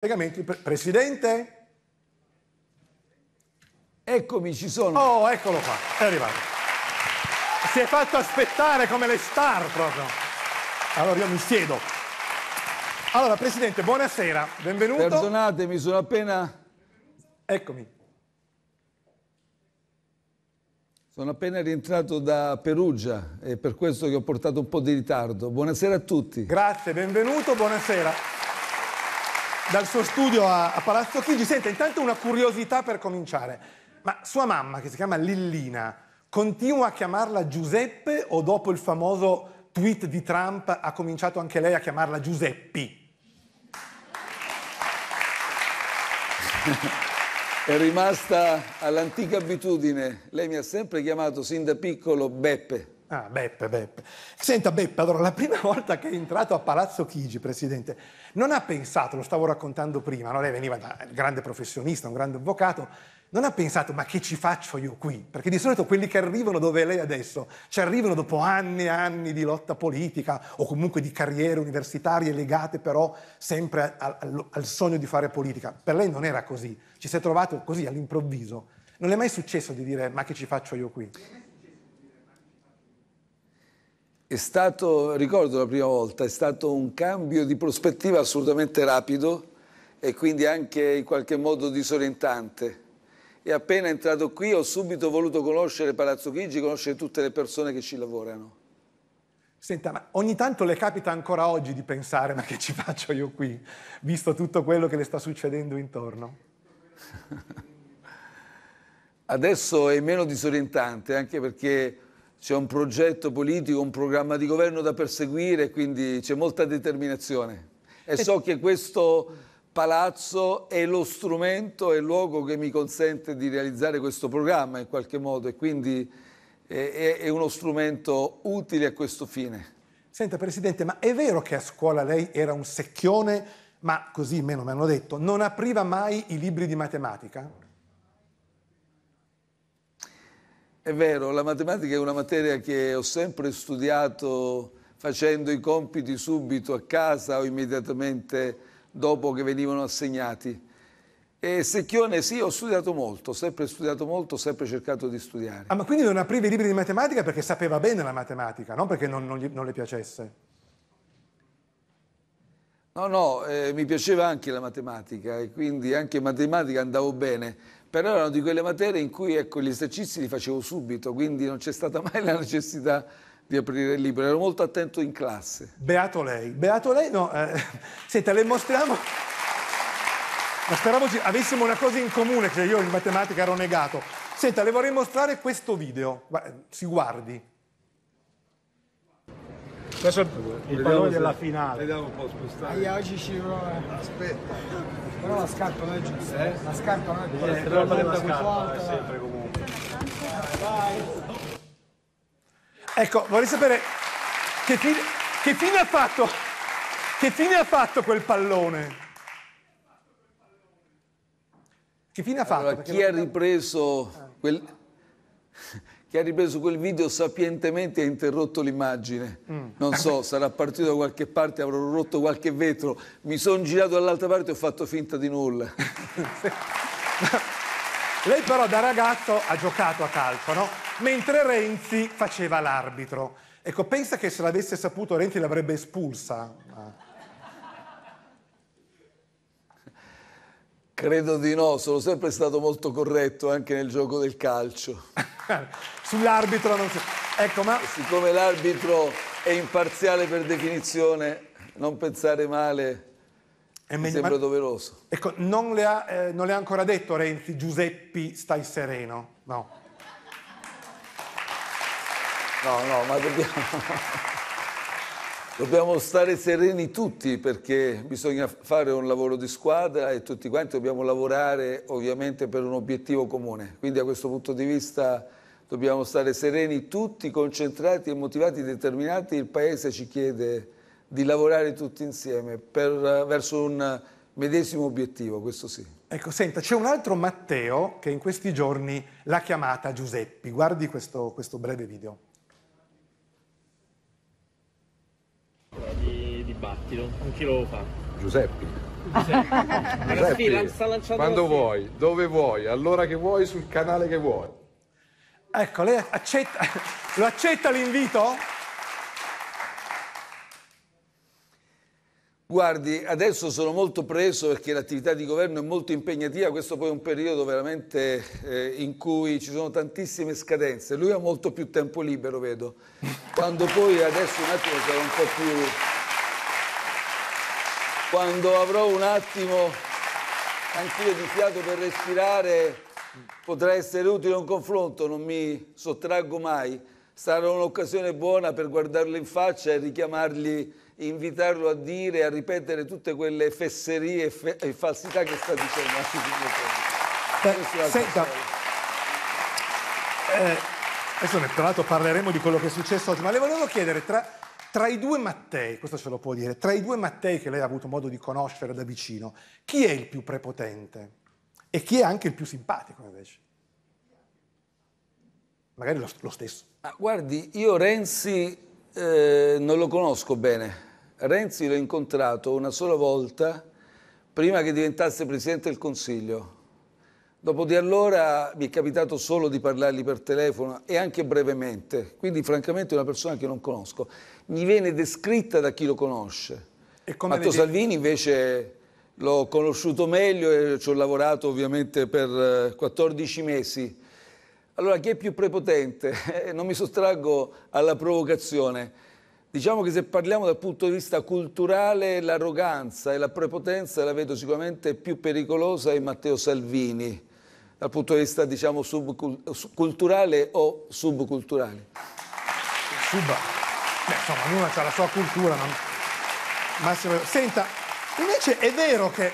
collegamenti. Presidente? Eccomi, ci sono. Oh, eccolo qua, è arrivato. Si è fatto aspettare come le star proprio. Allora io mi siedo. Allora, Presidente, buonasera, benvenuto. Perdonatemi, sono appena... Eccomi. Sono appena rientrato da Perugia, e per questo che ho portato un po' di ritardo. Buonasera a tutti. Grazie, benvenuto, buonasera dal suo studio a, a Palazzo Chigi. Senta, intanto una curiosità per cominciare. Ma sua mamma, che si chiama Lillina, continua a chiamarla Giuseppe o dopo il famoso tweet di Trump ha cominciato anche lei a chiamarla Giuseppi? È rimasta all'antica abitudine. Lei mi ha sempre chiamato sin da piccolo Beppe. Ah, Beppe, Beppe. Senta Beppe, allora la prima volta che è entrato a Palazzo Chigi, Presidente, non ha pensato, lo stavo raccontando prima, no? lei veniva da un grande professionista, un grande avvocato, non ha pensato ma che ci faccio io qui? Perché di solito quelli che arrivano dove lei adesso, ci arrivano dopo anni e anni di lotta politica o comunque di carriere universitarie legate però sempre al, al, al sogno di fare politica. Per lei non era così, ci si è trovato così all'improvviso. Non è mai successo di dire ma che ci faccio io qui? È stato, ricordo la prima volta, è stato un cambio di prospettiva assolutamente rapido e quindi anche in qualche modo disorientante. E appena entrato qui ho subito voluto conoscere Palazzo Chigi, conoscere tutte le persone che ci lavorano. Senta, ma ogni tanto le capita ancora oggi di pensare ma che ci faccio io qui, visto tutto quello che le sta succedendo intorno? Adesso è meno disorientante, anche perché c'è un progetto politico, un programma di governo da perseguire, quindi c'è molta determinazione. E so che questo palazzo è lo strumento e il luogo che mi consente di realizzare questo programma in qualche modo e quindi è, è uno strumento utile a questo fine. Senta Presidente, ma è vero che a scuola lei era un secchione, ma così meno mi hanno detto, non apriva mai i libri di matematica? È vero, la matematica è una materia che ho sempre studiato facendo i compiti subito a casa o immediatamente dopo che venivano assegnati. E Secchione sì, ho studiato molto, ho sempre studiato molto, ho sempre cercato di studiare. Ah, ma quindi non apriva i libri di matematica perché sapeva bene la matematica, non perché non, non, gli, non le piacesse? No, no, eh, mi piaceva anche la matematica e quindi anche in matematica andavo bene però erano di quelle materie in cui ecco, gli esercizi li facevo subito, quindi non c'è stata mai la necessità di aprire il libro, ero molto attento in classe. Beato lei, beato lei, no, eh, senta, le mostriamo... Ma speravo avessimo una cosa in comune, che cioè io in matematica ero negato. Senta, le vorrei mostrare questo video, eh, si guardi. Questo è il pallone della finale. Vediamo un po' spostare. Aia, oggi ci prova. Aspetta. Però la scarpa non è giusta, eh? La scarpa non è eh, giusta. Eh, la, la, la scarpa è sempre comunque. Vai. Ecco, vorrei sapere che fine, che fine ha fatto. Che fine ha fatto quel pallone? Che fine ha fatto? Allora, chi ha ripreso quel che ha ripreso quel video sapientemente e ha interrotto l'immagine. Mm. Non so, sarà partito da qualche parte, avrò rotto qualche vetro. Mi sono girato dall'altra parte e ho fatto finta di nulla. Lei però da ragazzo ha giocato a calcio, no? Mentre Renzi faceva l'arbitro. Ecco, pensa che se l'avesse saputo Renzi l'avrebbe espulsa. Credo di no, sono sempre stato molto corretto anche nel gioco del calcio. Sull'arbitro non si... Ecco, ma... Siccome l'arbitro è imparziale per definizione, non pensare male è mi sembra ma... doveroso. Ecco, non le, ha, eh, non le ha ancora detto Renzi, Giuseppi, stai sereno. No. No, no, ma dobbiamo... dobbiamo, stare sereni tutti perché bisogna fare un lavoro di squadra e tutti quanti dobbiamo lavorare ovviamente per un obiettivo comune. Quindi a questo punto di vista dobbiamo stare sereni tutti, concentrati e motivati, determinati. Il Paese ci chiede di lavorare tutti insieme per, verso un medesimo obiettivo, questo sì. Ecco, senta, c'è un altro Matteo che in questi giorni l'ha chiamata Giuseppi. Guardi questo, questo breve video. Di, di battito, anche lo fa. Giuseppi. Giuseppe, Giuseppe. Giuseppe. quando vuoi, dove vuoi, all'ora che vuoi, sul canale che vuoi. Ecco, lei accetta, lo accetta l'invito? Guardi, adesso sono molto preso perché l'attività di governo è molto impegnativa, questo poi è un periodo veramente eh, in cui ci sono tantissime scadenze, lui ha molto più tempo libero, vedo, quando poi adesso un attimo sarò un po' più... Quando avrò un attimo anch'io di fiato per respirare Potrà essere utile un confronto, non mi sottraggo mai. Sarà un'occasione buona per guardarlo in faccia e richiamargli, invitarlo a dire, a ripetere tutte quelle fesserie e, e falsità che sta dicendo. Beh, senta, eh, adesso tra l'altro parleremo di quello che è successo oggi, ma le volevo chiedere tra, tra i due Mattei, questo ce lo può dire, tra i due Mattei che lei ha avuto modo di conoscere da vicino, chi è il più prepotente? e chi è anche il più simpatico invece. Magari lo, lo stesso. Ah, guardi, io Renzi eh, non lo conosco bene. Renzi l'ho incontrato una sola volta prima che diventasse Presidente del Consiglio. Dopo di allora mi è capitato solo di parlargli per telefono e anche brevemente, quindi francamente è una persona che non conosco. Mi viene descritta da chi lo conosce. Matteo Salvini invece l'ho conosciuto meglio e ci ho lavorato ovviamente per 14 eh, mesi. Allora, chi è più prepotente? Eh, non mi sottraggo alla provocazione. Diciamo che se parliamo dal punto di vista culturale, l'arroganza e la prepotenza la vedo sicuramente più pericolosa in Matteo Salvini, dal punto di vista diciamo culturale o subculturale. Sub. Beh, insomma, ognuno ha la sua cultura, ma... Massimo... Senta, Invece è vero che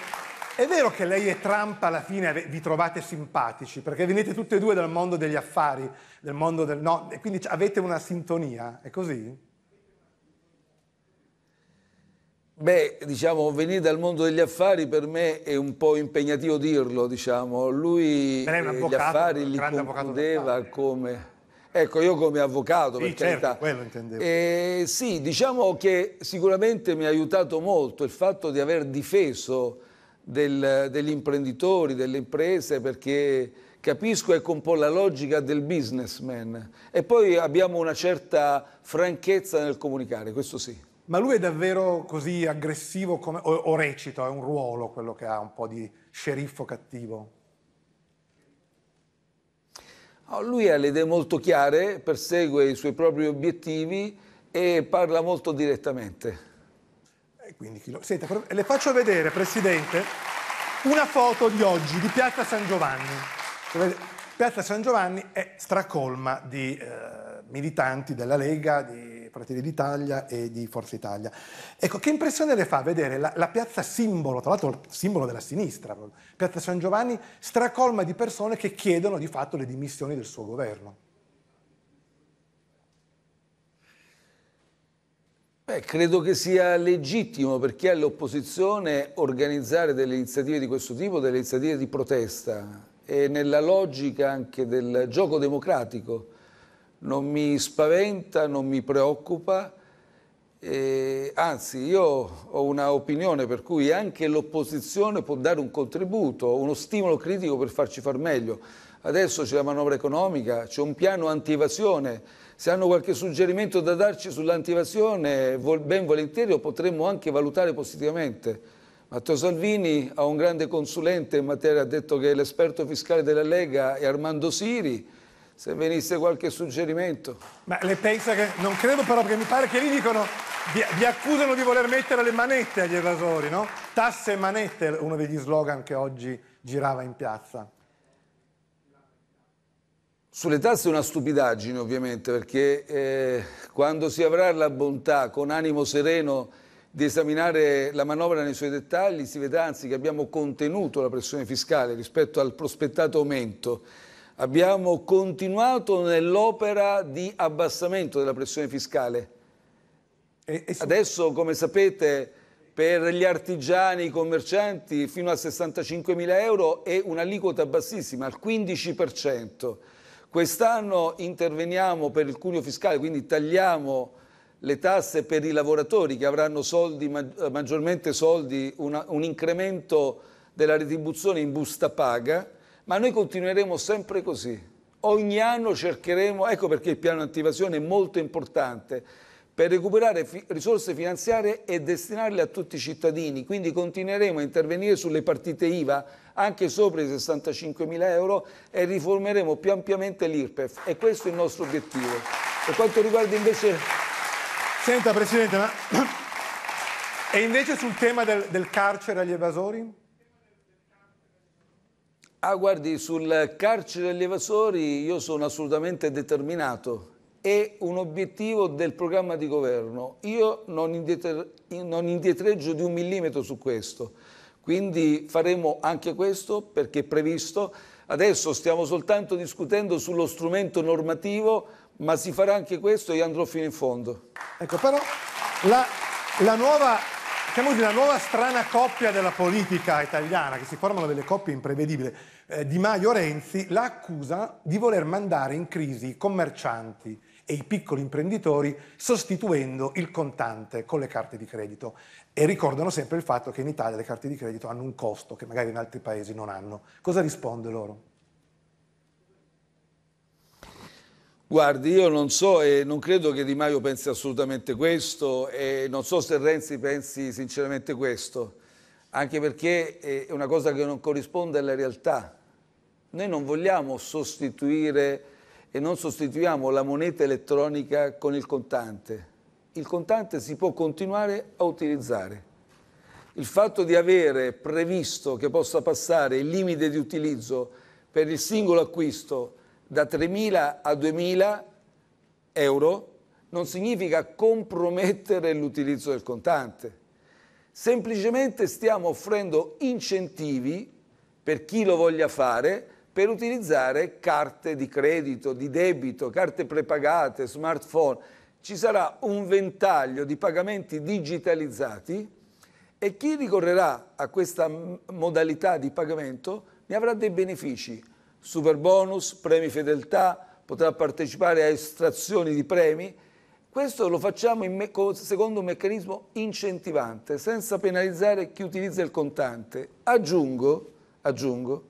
è vero che lei e Trump alla fine vi trovate simpatici, perché venite tutti e due dal mondo degli affari, del mondo del no, e quindi avete una sintonia, è così? Beh, diciamo, venire dal mondo degli affari per me è un po' impegnativo dirlo, diciamo. Lui eh, avvocato, gli affari li concludeva come... Ecco, io come avvocato, per sì, certo, carità. Certo, eh, sì, diciamo che sicuramente mi ha aiutato molto il fatto di aver difeso del, degli imprenditori, delle imprese, perché capisco ecco un po' la logica del businessman. E poi abbiamo una certa franchezza nel comunicare, questo sì. Ma lui è davvero così aggressivo come, o, o recito, è un ruolo quello che ha, un po' di sceriffo cattivo? Ah, lui ha le idee molto chiare, persegue i suoi propri obiettivi e parla molto direttamente. Eh, Chilo... Senta, le faccio vedere, Presidente, una foto di oggi di Piazza San Giovanni. Piazza San Giovanni è stracolma di eh, militanti della Lega, di Fratelli d'Italia e di Forza Italia. Ecco, che impressione le fa vedere la, la piazza simbolo, tra l'altro simbolo della sinistra, piazza San Giovanni, stracolma di persone che chiedono di fatto le dimissioni del suo governo? Beh, credo che sia legittimo per chi è all'opposizione organizzare delle iniziative di questo tipo, delle iniziative di protesta e nella logica anche del gioco democratico non mi spaventa, non mi preoccupa, eh, anzi io ho un'opinione per cui anche l'opposizione può dare un contributo, uno stimolo critico per farci far meglio. Adesso c'è la manovra economica, c'è un piano antivasione, se hanno qualche suggerimento da darci sull'antivasione ben volentieri lo potremmo anche valutare positivamente. Matteo Salvini ha un grande consulente in materia, ha detto che l'esperto fiscale della Lega è Armando Siri, se venisse qualche suggerimento. Ma le pensa che... Non credo però, perché mi pare che lì dicono... Vi, vi accusano di voler mettere le manette agli evasori, no? Tasse e manette, uno degli slogan che oggi girava in piazza. Sulle tasse è una stupidaggine ovviamente perché eh, quando si avrà la bontà con animo sereno di esaminare la manovra nei suoi dettagli si vedrà anzi che abbiamo contenuto la pressione fiscale rispetto al prospettato aumento abbiamo continuato nell'opera di abbassamento della pressione fiscale. E, e su... Adesso, come sapete, per gli artigiani, i commercianti, fino a 65 mila euro è un'aliquota bassissima, al 15%. Quest'anno interveniamo per il cuneo fiscale, quindi tagliamo le tasse per i lavoratori che avranno soldi, maggiormente soldi, una, un incremento della retribuzione in busta paga ma noi continueremo sempre così. Ogni anno cercheremo, ecco perché il piano attivazione è molto importante, per recuperare fi risorse finanziarie e destinarle a tutti i cittadini. Quindi continueremo a intervenire sulle partite IVA anche sopra i 65 mila euro e riformeremo più ampiamente l'IRPEF. E questo è il nostro obiettivo. Per quanto riguarda invece... Senta Presidente, ma... e invece sul tema del, del carcere agli evasori? Ah, guardi, sul carcere degli evasori io sono assolutamente determinato. È un obiettivo del programma di governo. Io non, indietre, non indietreggio di un millimetro su questo. Quindi faremo anche questo perché è previsto. Adesso stiamo soltanto discutendo sullo strumento normativo, ma si farà anche questo e andrò fino in fondo. Ecco, però la, la nuova siamo di una nuova strana coppia della politica italiana, che si formano delle coppie imprevedibili. Eh, di Maio Renzi la accusa di voler mandare in crisi i commercianti e i piccoli imprenditori sostituendo il contante con le carte di credito. E ricordano sempre il fatto che in Italia le carte di credito hanno un costo che magari in altri paesi non hanno. Cosa risponde loro? Guardi, io non so e non credo che Di Maio pensi assolutamente questo e non so se Renzi pensi sinceramente questo, anche perché eh, è una cosa che non corrisponde alla realtà. Noi non vogliamo sostituire e non sostituiamo la moneta elettronica con il contante. Il contante si può continuare a utilizzare. Il fatto di avere previsto che possa passare il limite di utilizzo per il singolo acquisto da 3.000 a 2.000 euro non significa compromettere l'utilizzo del contante. Semplicemente stiamo offrendo incentivi per chi lo voglia fare per utilizzare carte di credito, di debito, carte prepagate, smartphone. Ci sarà un ventaglio di pagamenti digitalizzati e chi ricorrerà a questa modalità di pagamento ne avrà dei benefici super bonus, premi fedeltà, potrà partecipare a estrazioni di premi. Questo lo facciamo me, secondo un meccanismo incentivante, senza penalizzare chi utilizza il contante. Aggiungo, aggiungo,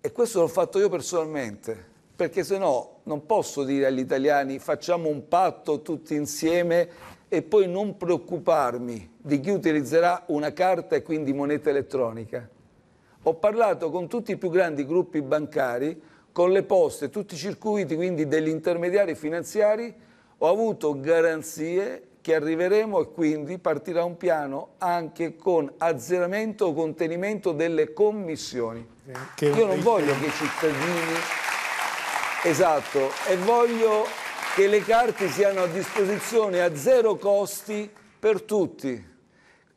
e questo l'ho fatto io personalmente, perché se no non posso dire agli italiani facciamo un patto tutti insieme e poi non preoccuparmi di chi utilizzerà una carta e quindi moneta elettronica. Ho parlato con tutti i più grandi gruppi bancari, con le poste, tutti i circuiti quindi degli intermediari finanziari, ho avuto garanzie che arriveremo e quindi partirà un piano anche con azzeramento o contenimento delle commissioni. Che Io non voglio che i cittadini... Esatto, e voglio che le carte siano a disposizione a zero costi per tutti.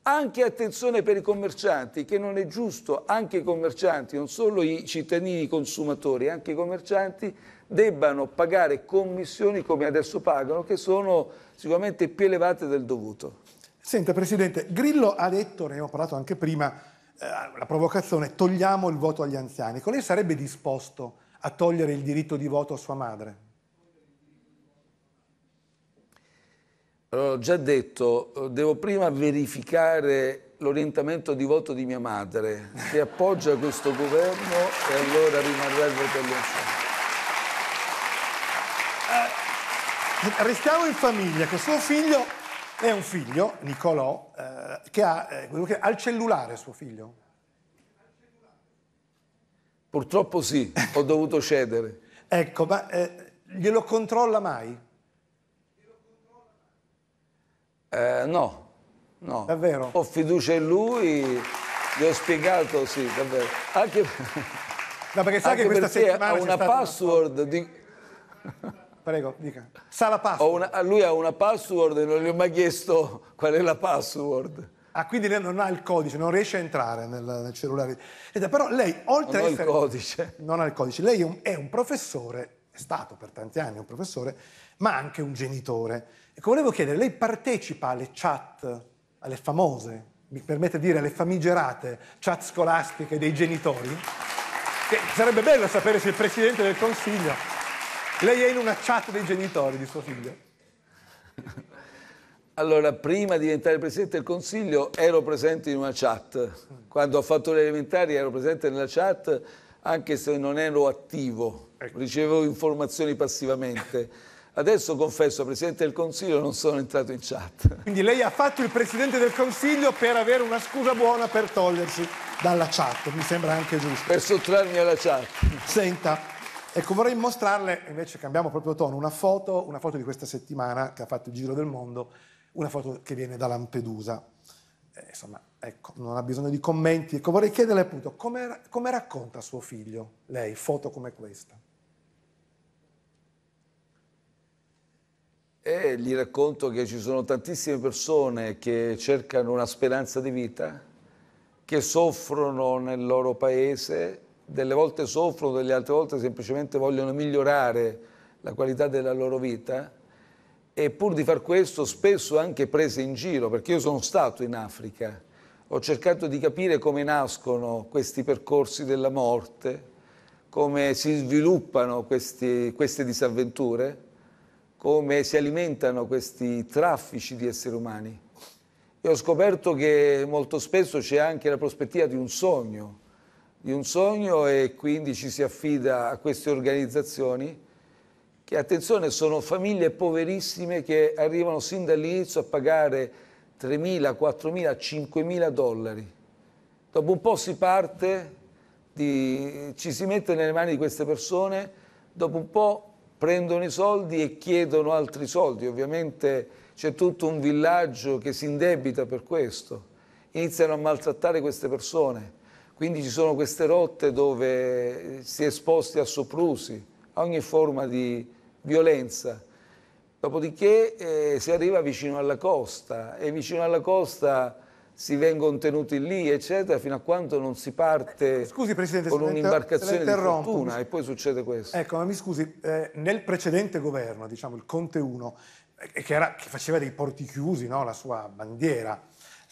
Anche attenzione per i commercianti, che non è giusto, anche i commercianti, non solo i cittadini i consumatori, anche i commercianti debbano pagare commissioni come adesso pagano, che sono sicuramente più elevate del dovuto. Senta Presidente, Grillo ha detto, ne abbiamo parlato anche prima, eh, la provocazione, togliamo il voto agli anziani. Lei sarebbe disposto a togliere il diritto di voto a sua madre? Allora, ho già detto, eh, devo prima verificare l'orientamento di voto di mia madre, che appoggia questo governo e allora rimarrà il voto all'insieme. Eh, restiamo in famiglia, che suo figlio è un figlio, Nicolò, eh, che, ha, eh, ha il cellulare suo figlio. Purtroppo sì, ho dovuto cedere. ecco, ma eh, glielo controlla mai? Eh, no, no. Davvero? Ho fiducia in lui, gli ho spiegato, sì, davvero. Anche, no, perché sai che questa settimana ha una password una... di... Prego, dica. Sa la password? Una... Lui ha una password e non gli ho mai chiesto qual è la password. Ah, quindi lei non ha il codice, non riesce a entrare nel, nel cellulare. Ed, però lei, oltre non a essere... Non ha il codice. Non ha il codice. Lei è un, è un professore, è stato per tanti anni un professore ma anche un genitore. Ecco, volevo chiedere, lei partecipa alle chat, alle famose, mi permette di dire, alle famigerate chat scolastiche dei genitori? Che sarebbe bello sapere se il Presidente del Consiglio, lei è in una chat dei genitori di suo figlio? Allora, prima di diventare Presidente del Consiglio ero presente in una chat. Quando ho fatto le elementari ero presente nella chat, anche se non ero attivo. Ecco. Ricevevo informazioni passivamente. Adesso confesso, Presidente del Consiglio, non sono entrato in chat. Quindi lei ha fatto il Presidente del Consiglio per avere una scusa buona per togliersi dalla chat, mi sembra anche giusto. Per sottrarmi alla chat. Senta, ecco vorrei mostrarle, invece cambiamo proprio tono, una foto, una foto di questa settimana che ha fatto il giro del mondo, una foto che viene da Lampedusa. Eh, insomma, ecco, non ha bisogno di commenti. Ecco, vorrei chiederle appunto come, come racconta suo figlio lei, foto come questa? e gli racconto che ci sono tantissime persone che cercano una speranza di vita, che soffrono nel loro paese, delle volte soffrono, delle altre volte semplicemente vogliono migliorare la qualità della loro vita e pur di far questo spesso anche prese in giro, perché io sono stato in Africa, ho cercato di capire come nascono questi percorsi della morte, come si sviluppano questi, queste disavventure come si alimentano questi traffici di esseri umani. E ho scoperto che molto spesso c'è anche la prospettiva di un sogno, di un sogno e quindi ci si affida a queste organizzazioni che, attenzione, sono famiglie poverissime che arrivano sin dall'inizio a pagare 3.000, 4.000, 5.000 dollari. Dopo un po' si parte, di, ci si mette nelle mani di queste persone, dopo un po' prendono i soldi e chiedono altri soldi. Ovviamente c'è tutto un villaggio che si indebita per questo. Iniziano a maltrattare queste persone. Quindi ci sono queste rotte dove si è esposti a soprusi, a ogni forma di violenza. Dopodiché eh, si arriva vicino alla costa e vicino alla costa si vengono tenuti lì, eccetera, fino a quando non si parte scusi, con un'imbarcazione di fortuna e poi succede questo. Ecco, ma mi scusi, eh, nel precedente governo, diciamo il Conte 1, eh, che, era, che, faceva dei porti chiusi no, la sua bandiera,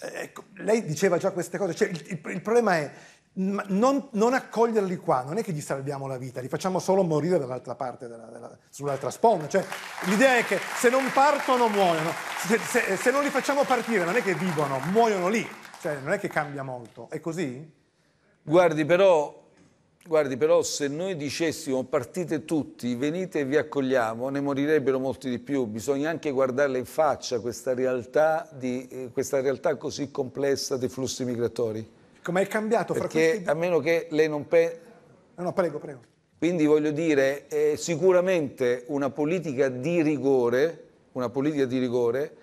eh, ecco, lei diceva già queste cose, cioè, il, il, il problema è non, non, accoglierli qua, non è che gli salviamo la vita, li facciamo solo morire dall'altra parte, della, della, sull'altra sponda. Cioè, l'idea è che se non partono muoiono, se, se, se, non li facciamo partire non è che vivono, muoiono lì, cioè, non è che cambia molto. È così? Guardi però, guardi, però se noi dicessimo partite tutti, venite e vi accogliamo, ne morirebbero molti di più, bisogna anche guardarla in faccia questa realtà, di, eh, questa realtà così complessa dei flussi migratori. Come è cambiato Perché fra questi... a meno che lei non pensi... No, no, prego, prego. Quindi voglio dire, eh, sicuramente una politica di rigore, una politica di rigore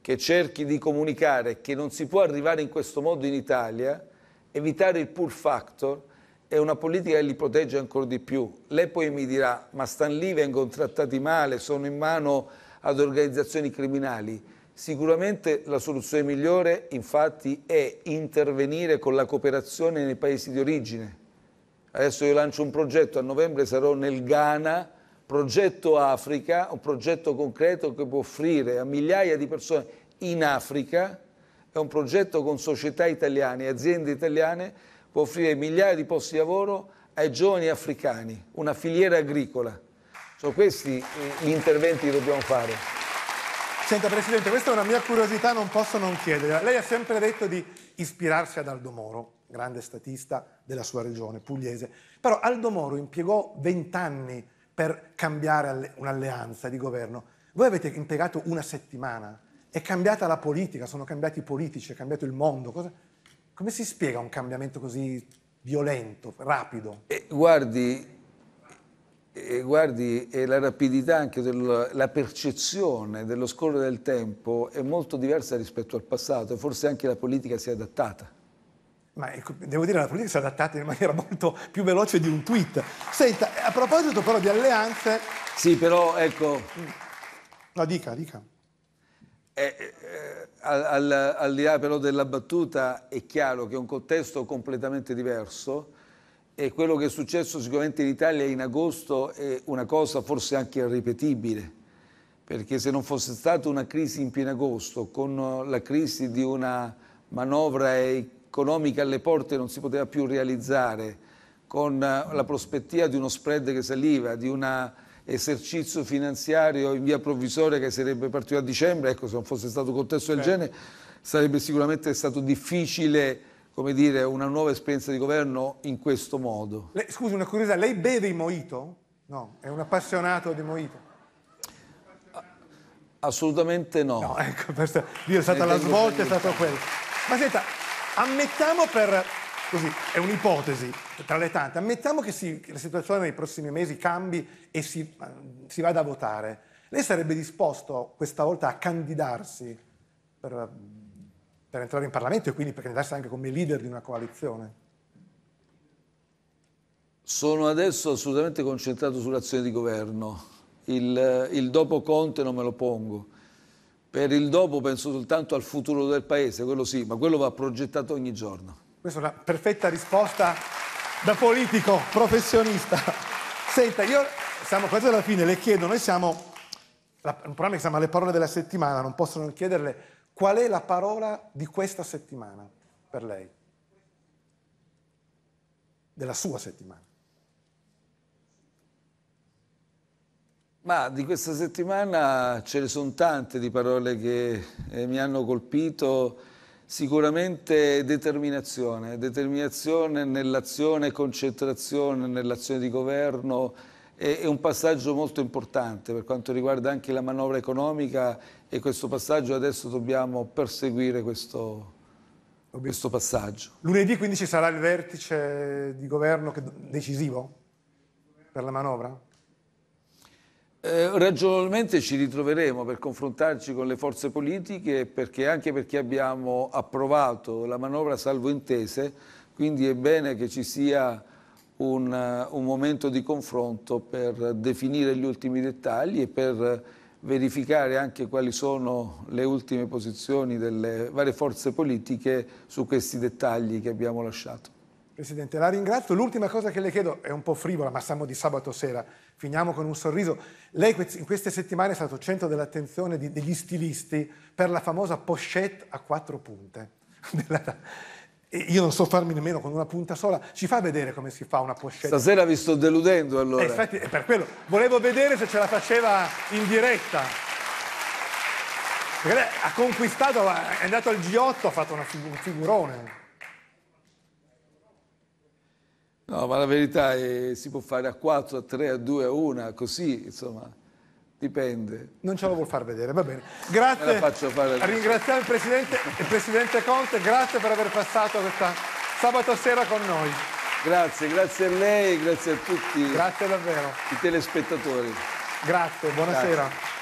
che cerchi di comunicare che non si può arrivare in questo modo in Italia, evitare il pull factor, è una politica che li protegge ancora di più. Lei poi mi dirà, ma stan lì, vengono trattati male, sono in mano ad organizzazioni criminali Sicuramente la soluzione migliore infatti è intervenire con la cooperazione nei paesi di origine. Adesso io lancio un progetto, a novembre sarò nel Ghana, progetto Africa, un progetto concreto che può offrire a migliaia di persone in Africa, è un progetto con società italiane, aziende italiane, può offrire migliaia di posti di lavoro ai giovani africani, una filiera agricola. Sono questi eh, gli interventi che dobbiamo fare. Senta Presidente, questa è una mia curiosità, non posso non chiedere. Lei ha sempre detto di ispirarsi ad Aldo Moro, grande statista della sua regione pugliese, però Aldo Moro impiegò vent'anni per cambiare un'alleanza di governo. Voi avete impiegato una settimana, è cambiata la politica, sono cambiati i politici, è cambiato il mondo. Cosa... Come si spiega un cambiamento così violento, rapido? Eh, guardi, e guardi, e la rapidità anche della percezione dello scorrere del tempo è molto diversa rispetto al passato e forse anche la politica si è adattata. Ma ecco, devo dire, che la politica si è adattata in maniera molto più veloce di un tweet. Senta, a proposito però di alleanze... Sì, però ecco... No, dica, dica. Eh, eh, eh al, al, al di là però della battuta è chiaro che è un contesto completamente diverso e quello che è successo sicuramente in Italia in agosto è una cosa forse anche irripetibile, perché se non fosse stata una crisi in pieno agosto, con la crisi di una manovra economica alle porte non si poteva più realizzare, con la prospettiva di uno spread che saliva, di un esercizio finanziario in via provvisoria che sarebbe partito a dicembre, ecco se non fosse stato un contesto del certo. genere sarebbe sicuramente stato difficile come dire, una nuova esperienza di governo in questo modo. Le, scusi, una curiosità, lei beve i mojito? No, è un appassionato di mojito. Assolutamente no. No, ecco, questa, Dio è stata ne la svolta, è stato quello. Ma senta, ammettiamo per, così, è un'ipotesi tra le tante, ammettiamo che, si, che, la situazione nei prossimi mesi cambi e si, si vada a votare. Lei sarebbe disposto questa volta a candidarsi per per entrare in Parlamento e quindi per candidarsi anche come leader di una coalizione? Sono adesso assolutamente concentrato sull'azione di governo. Il, il dopo Conte non me lo pongo. Per il dopo penso soltanto al futuro del Paese, quello sì, ma quello va progettato ogni giorno. Questa è una perfetta risposta da politico, professionista. Senta, io siamo quasi alla fine, le chiedo, noi siamo, un è che siamo alle parole della settimana, non posso non chiederle Qual è la parola di questa settimana per lei? Della sua settimana. Ma di questa settimana ce ne sono tante di parole che eh, mi hanno colpito, sicuramente determinazione, determinazione nell'azione, concentrazione nell'azione di governo, è, un passaggio molto importante per quanto riguarda anche la manovra economica e questo passaggio adesso dobbiamo perseguire questo, questo passaggio. Lunedì quindi ci sarà il vertice di governo decisivo per la manovra? Eh, ragionevolmente ci ritroveremo per confrontarci con le forze politiche perché anche perché abbiamo approvato la manovra salvo intese, quindi è bene che ci sia un, un momento di confronto per definire gli ultimi dettagli e per verificare anche quali sono le ultime posizioni delle varie forze politiche su questi dettagli che abbiamo lasciato. Presidente, la ringrazio. L'ultima cosa che le chiedo è un po' frivola, ma siamo di sabato sera, finiamo con un sorriso. Lei in queste settimane è stato centro dell'attenzione degli stilisti per la famosa pochette a quattro punte. e io non so farmi nemmeno con una punta sola, ci fa vedere come si fa una pochette. Stasera vi sto deludendo allora. E eh, infatti è per quello, volevo vedere se ce la faceva in diretta. Perché lei ha conquistato, è andato al G8, ha fatto una fig- un figurone. No, ma la verità è si può fare a 4, a 3, a 2, a 1, così, insomma. Dipende. Non ce lo vuol far vedere, va bene. Grazie. Ringraziamo il Presidente, il Presidente Conte, grazie per aver passato questa sabato sera con noi. Grazie, grazie a lei, grazie a tutti. Grazie davvero. I telespettatori. Grazie, buonasera. Grazie.